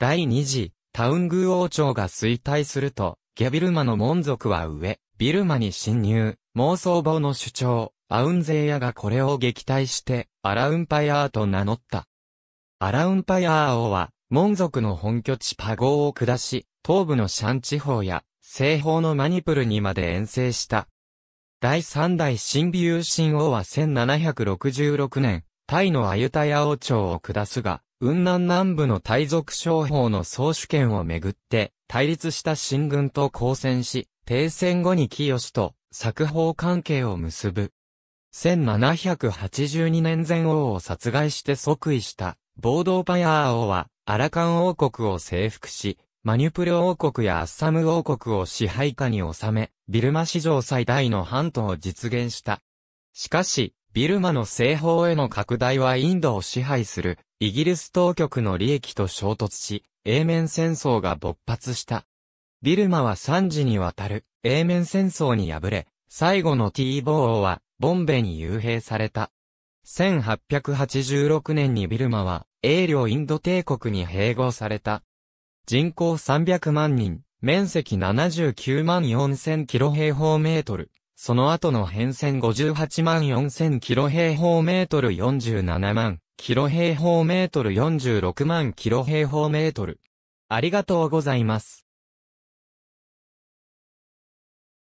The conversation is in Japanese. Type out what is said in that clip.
第二次、タウングー王朝が衰退すると、ゲビルマの門族は上、ビルマに侵入、妄想母の主張、アウンゼイヤがこれを撃退して、アラウンパイアーと名乗った。アラウンパイアー王は、門族の本拠地パゴーを下し、東部のシャン地方や、西方のマニプルにまで遠征した。第三代新美シ神王は1766年、タイのアユタヤ王朝を下すが、雲南南部のタイ族商法の総主権をめぐって、対立した新軍と交戦し、停戦後に清と作法関係を結ぶ。1782年前王を殺害して即位したボードーパヤー王はアラカン王国を征服し、マニュプル王国やアッサム王国を支配下に収め、ビルマ史上最大の半島を実現した。しかし、ビルマの西方への拡大はインドを支配するイギリス当局の利益と衝突し、英面戦争が勃発した。ビルマは3次にわたる英面戦争に敗れ、最後の T ボー王はボンベに幽閉された。1886年にビルマは英領インド帝国に併合された。人口300万人、面積79万4000キロ平方メートル、その後の変遷58万4000キロ平方メートル47万キロ平方メートル46万キロ平方メートル。ありがとうございます。